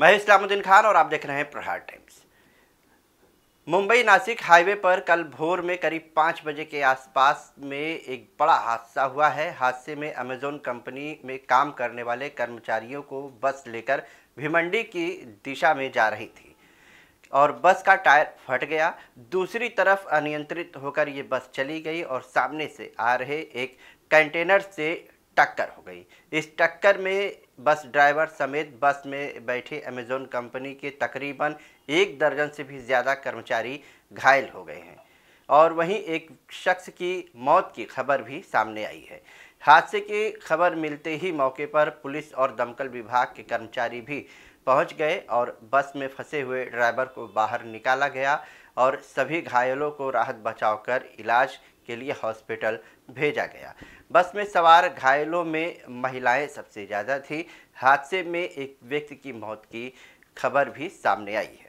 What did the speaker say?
मैं इस्लामुद्दीन खान और आप देख रहे हैं प्रहार टाइम्स मुंबई नासिक हाईवे पर कल भोर में करीब पाँच बजे के आसपास में एक बड़ा हादसा हुआ है हादसे में अमेजोन कंपनी में काम करने वाले कर्मचारियों को बस लेकर भिमंडी की दिशा में जा रही थी और बस का टायर फट गया दूसरी तरफ अनियंत्रित होकर ये बस चली गई और सामने से आ रहे एक कंटेनर से टक्कर हो गई इस टक्कर में बस ड्राइवर समेत बस में बैठे अमेजोन कंपनी के तकरीबन एक दर्जन से भी ज़्यादा कर्मचारी घायल हो गए हैं और वहीं एक शख्स की मौत की खबर भी सामने आई है हादसे की खबर मिलते ही मौके पर पुलिस और दमकल विभाग के कर्मचारी भी पहुंच गए और बस में फंसे हुए ड्राइवर को बाहर निकाला गया और सभी घायलों को राहत बचाव कर इलाज के लिए हॉस्पिटल भेजा गया बस में सवार घायलों में महिलाएं सबसे ज़्यादा थी हादसे में एक व्यक्ति की मौत की खबर भी सामने आई है